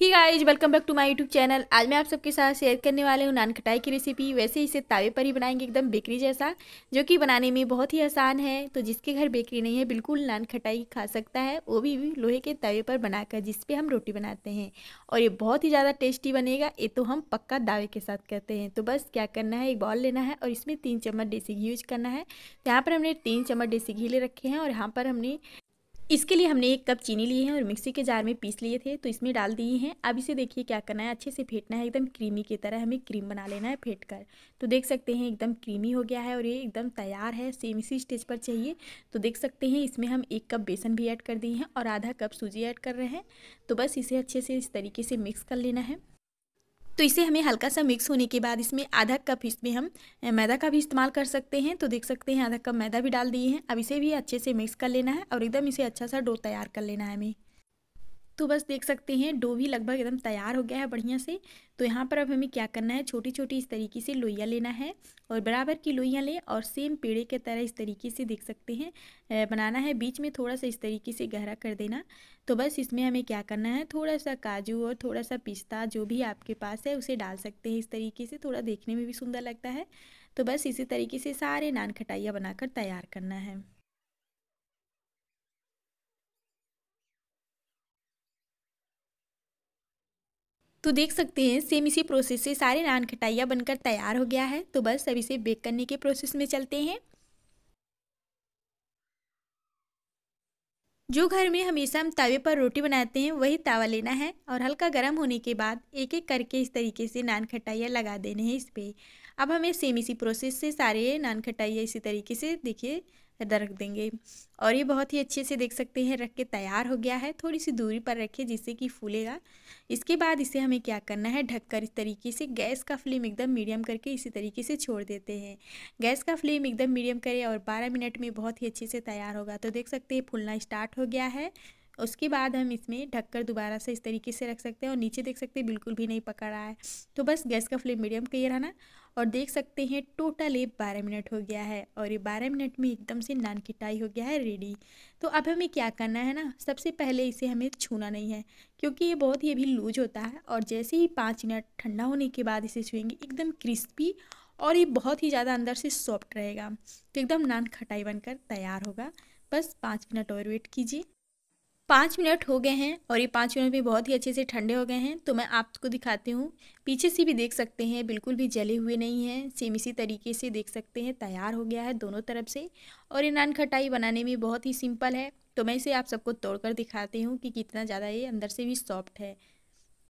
he guys welcome back to my YouTube channel आज मैं आप सबके साथ शेयर करने वाले हूँ नान खटाई की रेसिपी वैसे इसे तावे पर ही बनाएंगे एकदम बेकरी जैसा जो कि बनाने में बहुत ही आसान है तो जिसके घर बेकरी नहीं है बिल्कुल नान खटाई खा सकता है वो भी, भी लोहे के तावे पर बनाकर जिस हम रोटी बनाते हैं और ये बहुत ही ज़्यादा टेस्टी बनेगा ये तो हम पक्का दावे के साथ करते हैं तो बस क्या करना है एक बॉल लेना है और इसमें तीन चम्मच देसी घी यूज करना है तो यहाँ पर हमने तीन चम्मच देसी घी ले रखे हैं और यहाँ पर हमने इसके लिए हमने एक कप चीनी लिए हैं और मिक्सी के जार में पीस लिए थे तो इसमें डाल दिए हैं अब इसे देखिए क्या करना है अच्छे से फेंटना है एकदम क्रीमी की तरह हमें क्रीम बना लेना है फेंट कर तो देख सकते हैं एकदम क्रीमी हो गया है और ये एकदम तैयार है सेम इसी स्टेज पर चाहिए तो देख सकते हैं इसमें हम एक कप बेसन भी ऐड कर दिए हैं और आधा कप सूजी ऐड कर रहे हैं तो बस इसे अच्छे से इस तरीके से मिक्स कर लेना है तो इसे हमें हल्का सा मिक्स होने के बाद इसमें आधा कप इसमें हम मैदा का भी इस्तेमाल कर सकते हैं तो देख सकते हैं आधा कप मैदा भी डाल दिए हैं अब इसे भी अच्छे से मिक्स कर लेना है और एकदम इसे अच्छा सा डो तैयार कर लेना है हमें तो बस देख सकते हैं डो भी लगभग एकदम तैयार हो गया है बढ़िया से तो यहाँ पर अब हमें क्या करना है छोटी छोटी इस तरीके से लोइयाँ लेना है और बराबर की लोइयाँ लें और सेम पेड़े के तरह इस तरीके से देख सकते हैं बनाना है बीच में थोड़ा सा इस तरीके से गहरा कर देना तो बस इसमें हमें क्या करना है थोड़ा सा काजू और थोड़ा सा पिस्ता जो भी आपके पास है उसे डाल सकते हैं इस तरीके से थोड़ा देखने में भी सुंदर लगता है तो बस इसी तरीके से सारे नान खटाइयाँ बनाकर तैयार करना है तो देख सकते हैं सेम इसी प्रोसेस से सारे नान खटाइया बनकर तैयार हो गया है तो बस अब इसे बेक करने के प्रोसेस में चलते हैं जो घर में हमेशा हम तावे पर रोटी बनाते हैं वही तावा लेना है और हल्का गर्म होने के बाद एक एक करके इस तरीके से नान खटाइया लगा देने हैं इस पर अब हमें सेम इसी प्रोसेस से सारे नान खटाइया इसी तरीके से देखिए रख देंगे और ये बहुत ही अच्छे से देख सकते हैं रख के तैयार हो गया है थोड़ी सी दूरी पर रखें जिससे कि फूलेगा इसके बाद इसे हमें क्या करना है ढककर इस तरीके से गैस का फ्लेम एकदम मीडियम करके इसी तरीके से छोड़ देते हैं गैस का फ्लेम एकदम मीडियम करें और बारह मिनट में बहुत ही अच्छे से तैयार होगा तो देख सकते हैं फूलना स्टार्ट हो गया है उसके बाद हम इसमें ढककर दोबारा से इस तरीके से रख सकते हैं और नीचे देख सकते हैं बिल्कुल भी नहीं पका रहा है तो बस गैस का फ्लेम मीडियम का ये रहना और देख सकते हैं टोटल ये बारह मिनट हो गया है और ये बारह मिनट में एकदम से नान की टाई हो गया है रेडी तो अब हमें क्या करना है ना सबसे पहले इसे हमें छूना नहीं है क्योंकि ये बहुत ही अभी लूज होता है और जैसे ही पाँच मिनट ठंडा होने के बाद इसे छुएंगे एकदम क्रिस्पी और ये बहुत ही ज़्यादा अंदर से सॉफ्ट रहेगा तो एकदम नान खटाई बनकर तैयार होगा बस पाँच मिनट और वेट कीजिए पाँच मिनट हो गए हैं और ये पाँच मिनट भी बहुत ही अच्छे से ठंडे हो गए हैं तो मैं आपको दिखाती हूँ पीछे से भी देख सकते हैं बिल्कुल भी जले हुए नहीं हैं सेम इसी तरीके से देख सकते हैं तैयार हो गया है दोनों तरफ से और ये नान खटाई बनाने में बहुत ही सिंपल है तो मैं इसे आप सबको तोड़कर दिखाती हूँ कि कितना ज़्यादा ये अंदर से भी सॉफ्ट है